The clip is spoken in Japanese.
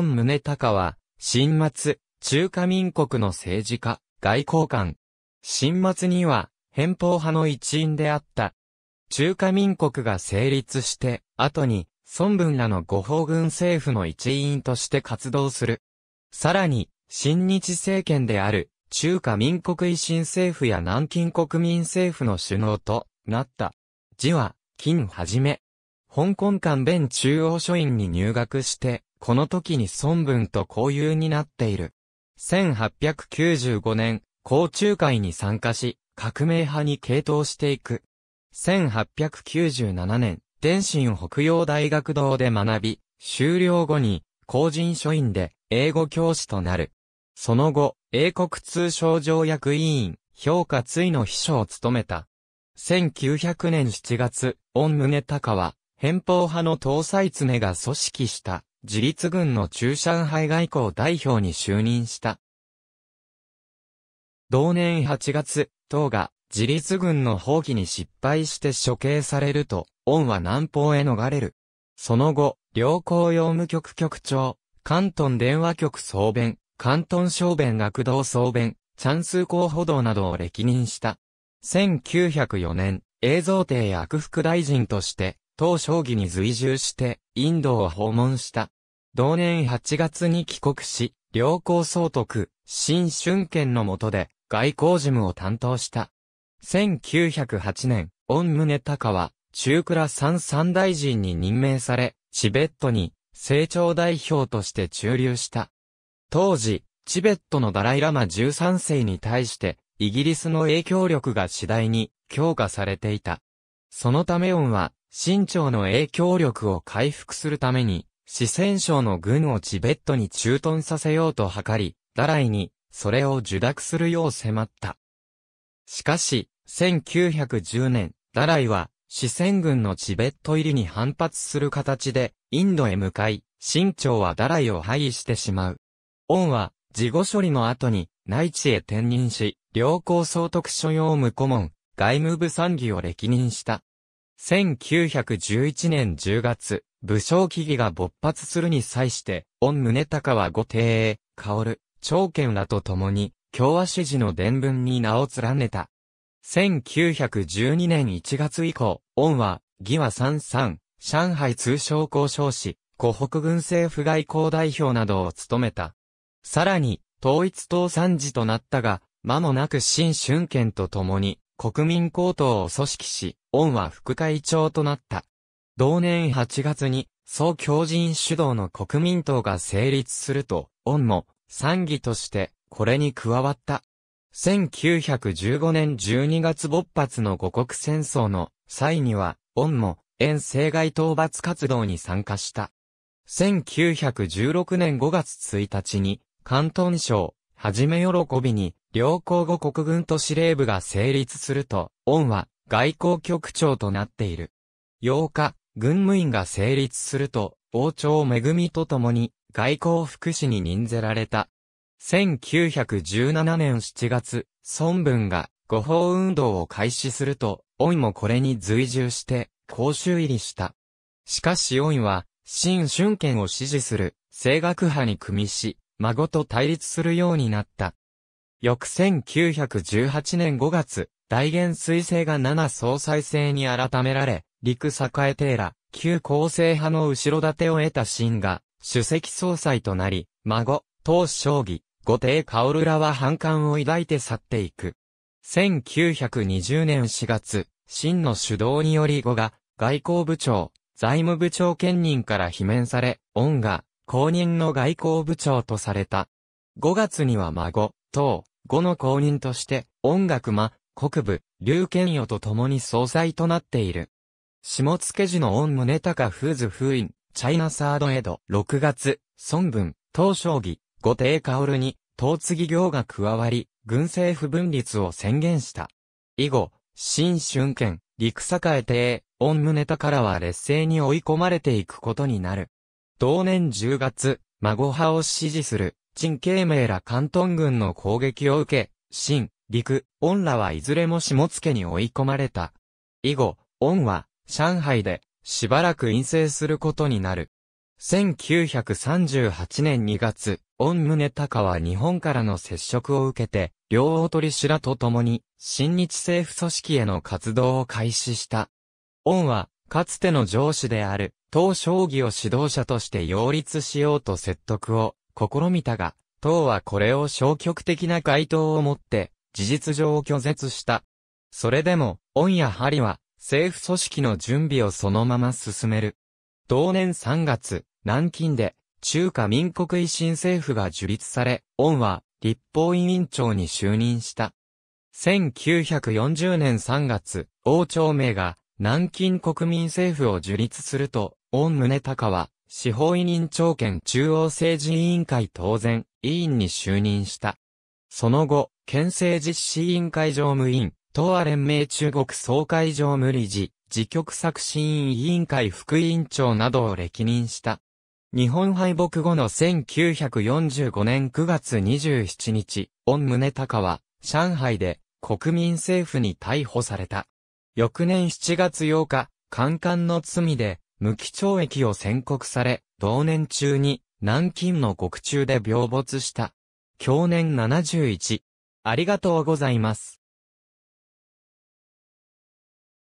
御宗隆は、新末、中華民国の政治家、外交官。新末には、偏方派の一員であった。中華民国が成立して、後に、孫文らの五方軍政府の一員として活動する。さらに、新日政権である、中華民国維新政府や南京国民政府の首脳となった。字は、金はじめ。香港関弁中央書院に入学して、この時に孫文と交友になっている。1895年、交中会に参加し、革命派に傾倒していく。1897年、天津北洋大学堂で学び、終了後に、公人書院で英語教師となる。その後、英国通商条約委員、評価追の秘書を務めた。1900年7月、御宗隆は、偏方派の東西常が組織した自立軍の中上海外交代表に就任した。同年8月、党が自立軍の放棄に失敗して処刑されると、恩は南方へ逃れる。その後、両公用務局局長、関東電話局総弁、関東小弁学堂総弁、チャンス候補道などを歴任した。1904年、映像帝役副大臣として、当将棋に随従して、インドを訪問した。同年8月に帰国し、両校総督、新春権の下で、外交事務を担当した。1908年、御宗カは、中倉三三大臣に任命され、チベットに、成長代表として駐留した。当時、チベットのダライラマ13世に対して、イギリスの影響力が次第に強化されていた。そのため恩は、新朝の影響力を回復するために、四川省の軍をチベットに駐屯させようと図り、ダライに、それを受諾するよう迫った。しかし、1910年、ダライは、四川軍のチベット入りに反発する形で、インドへ向かい、新朝はダライを廃位してしまう。恩は、事後処理の後に、内地へ転任し、良好総督所用無顧問、外務部参議を歴任した。1911年10月、武将起義が勃発するに際して、御宗隆は御帝へ、薫、長剣らと共に、共和主事の伝文に名を連ねた。1912年1月以降、御は、義は三三、上海通商交渉士、湖北軍政府外交代表などを務めた。さらに、統一党参事となったが、間もなく新春権と共に、国民高等を組織し、恩は副会長となった。同年8月に、総教人主導の国民党が成立すると、恩も、参議として、これに加わった。1915年12月勃発の五国戦争の際には、恩も、遠征外討伐活動に参加した。1916年5月1日に、広東省、はじめ喜びに、両候後国軍と司令部が成立すると、恩は外交局長となっている。8日、軍務員が成立すると、王朝恵とともに、外交福祉に任ぜられた。1917年7月、孫文が誤報運動を開始すると、恩もこれに随従して、公衆入りした。しかし恩は、新春権を支持する、清学派に組みし、孫と対立するようになった。翌1918年5月、大元水星が7総裁制に改められ、陸栄帝ら、旧構成派の後ろ盾を得た新が、主席総裁となり、孫、当将棋、後帝薫らは反感を抱いて去っていく。1920年4月、新の主導により後が、外交部長、財務部長兼任から罷免され、恩が、公認の外交部長とされた。5月には孫、等、後の公認として、音楽間、国部、劉健与と共に総裁となっている。下野寺の恩宗フーズ封印、チャイナサードエド、6月、孫文、東将棋、後帝薫に、東継行が加わり、軍政府分立を宣言した。以後、新春県、陸栄帝、恩宗からは劣勢に追い込まれていくことになる。同年10月、孫派を支持する、陳慶明ら関東軍の攻撃を受け、新、陸、恩らはいずれも下付に追い込まれた。以後、恩は、上海で、しばらく陰性することになる。1938年2月、恩宗隆は日本からの接触を受けて、両大鳥氏らと共に、新日政府組織への活動を開始した。恩は、かつての上司である、党将棋を指導者として擁立しようと説得を試みたが、党はこれを消極的な回答をもって、事実上を拒絶した。それでも、恩や針は、政府組織の準備をそのまま進める。同年3月、南京で、中華民国維新政府が樹立され、恩は、立法委員長に就任した。1940年3月、王朝明が、南京国民政府を樹立すると、御宗隆は、司法委任長権中央政治委員会当然、委員に就任した。その後、県政実施委員会常務委員、東亜連盟中国総会常務理事、自局作新委員会副委員長などを歴任した。日本敗北後の1945年9月27日、御宗隆は、上海で国民政府に逮捕された。翌年7月8日、官官の罪で、無期懲役を宣告され、同年中に南京の獄中で病没した。享年71。ありがとうございます。